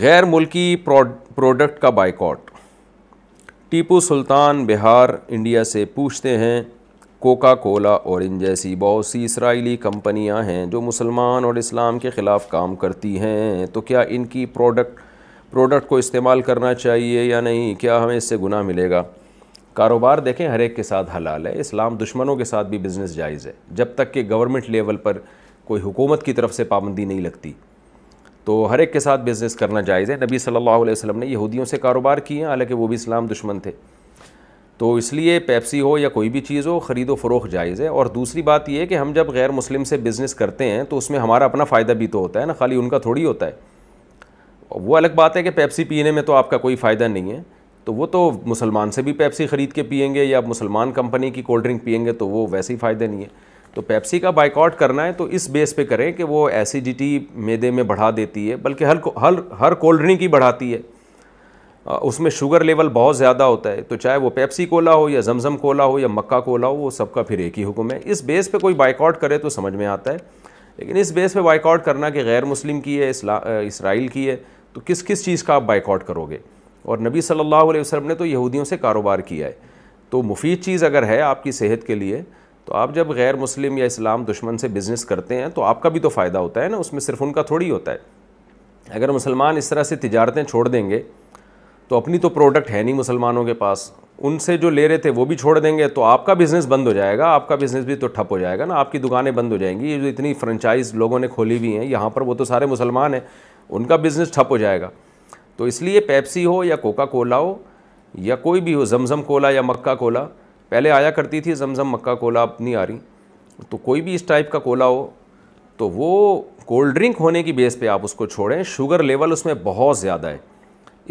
गैर मुल्की प्रोडक्ट का बाइकॉट टीपू सुल्तान बिहार इंडिया से पूछते हैं कोका कोला और इन जैसी बहुत सी इसराइली कंपनियां हैं जो मुसलमान और इस्लाम के ख़िलाफ़ काम करती हैं तो क्या इनकी प्रोडक्ट प्रोडक्ट को इस्तेमाल करना चाहिए या नहीं क्या हमें इससे गुनाह मिलेगा कारोबार देखें हर एक के साथ हलाल है इस्लाम दुश्मनों के साथ भी बिज़नेस जायज़ है जब तक कि गवर्नमेंट लेवल पर कोई हुकूमत की तरफ से पाबंदी नहीं लगती तो हर एक के साथ बिज़नेस करना जायज़ है नबी सल्लल्लाहु अलैहि वसल्लम ने यहूदियों से कारोबार किए हालांकि वो भी इस्लाम दुश्मन थे तो इसलिए पेप्सी हो या कोई भी चीज़ हो ख़रीदो फ़रोख जायज़ है और दूसरी बात यह है कि हम जब गैर मुस्लिम से बिज़नेस करते हैं तो उसमें हमारा अपना फ़ायदा भी तो होता है ना खाली उनका थोड़ी होता है वो अलग बात है कि पेप्सी पीने में तो आपका कोई फ़ायदा नहीं है तो वो तो मुसलमान से भी पेप्सी ख़रीद के पियेंगे या मुसलमान कंपनी की कोल्ड ड्रिंक पियेंगे तो वो वैसे ही फ़ायदा नहीं है तो पेप्सी का बाइकआउट करना है तो इस बेस पे करें कि वो एसिडिटी मैदे में बढ़ा देती है बल्कि हर हर हर कोल्ड ड्रिंक ही बढ़ाती है उसमें शुगर लेवल बहुत ज़्यादा होता है तो चाहे वो पेप्सी कोला हो या जमजम कोला हो या मक्का कोला हो वो सबका फिर एक ही हुक्म है इस बेस पे कोई बाइकआउट करे तो समझ में आता है लेकिन इस बेस पे बाइकआउट करना कि गैर मुस्लिम की है इसराइल की है तो किस किस चीज़ का आप बाइकआउट करोगे और नबी सल्लल्लाहु अलैहि वसल्लम ने तो यहूदियों से कारोबार किया है तो मुफीद चीज़ अगर है आपकी सेहत के लिए तो आप जब गैर मुस्लिम या इस्लाम दुश्मन से बिज़नेस करते हैं तो आपका भी तो फ़ायदा होता है ना उसमें सिर्फ उनका थोड़ी होता है अगर मुसलमान इस तरह से तजारतें छोड़ देंगे तो अपनी तो प्रोडक्ट है नहीं मुसलमानों के पास उनसे जो ले रहे थे वो भी छोड़ देंगे तो आपका बिज़नेस बंद हो जाएगा आपका बिज़नेस भी तो ठप हो जाएगा ना आपकी दुकानें बंद हो जाएंगी ये जो इतनी फ्रेंचाइज लोगों ने खोली हुई हैं यहाँ पर वो तो सारे मुसलमान हैं उनका बिज़नेस ठप हो जाएगा तो इसलिए पेप्सी हो या कोका कोला हो या कोई भी हो जमजम कोला या मक्का कोला पहले आया करती थी जमजम मक्का कोला अब नहीं आ रही तो कोई भी इस टाइप का कोला हो तो वो कोल्ड ड्रिंक होने की बेस पे आप उसको छोड़ें शुगर लेवल उसमें बहुत ज़्यादा है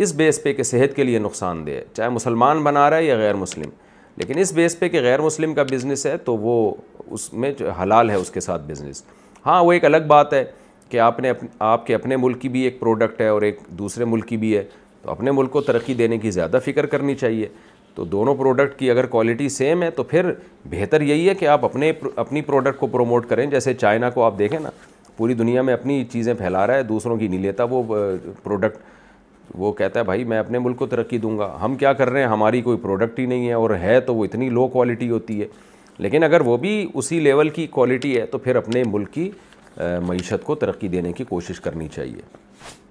इस बेस पे कि सेहत के लिए नुकसानदेह है चाहे मुसलमान बना रहा है या गैर मुस्लिम लेकिन इस बेस पे कि गैर मुस्लिम का बिज़नेस है तो वो उसमें हलाल है उसके साथ बिज़नेस हाँ वो एक अलग बात है कि आपने अप, आपके अपने मुल्क की भी एक प्रोडक्ट है और एक दूसरे मुल्क की भी है तो अपने मुल्क को तरक्की देने की ज़्यादा फ़िक्र करनी चाहिए तो दोनों प्रोडक्ट की अगर क्वालिटी सेम है तो फिर बेहतर यही है कि आप अपने अपनी प्रोडक्ट को प्रोमोट करें जैसे चाइना को आप देखें ना पूरी दुनिया में अपनी चीज़ें फैला रहा है दूसरों की नहीं लेता वो प्रोडक्ट वो कहता है भाई मैं अपने मुल्क को तरक्की दूंगा हम क्या कर रहे हैं हमारी कोई प्रोडक्ट ही नहीं है और है तो वो इतनी लो क्वालिटी होती है लेकिन अगर वो भी उसी लेवल की क्वालिटी है तो फिर अपने मुल्क की मीशत को तरक्की देने की कोशिश करनी चाहिए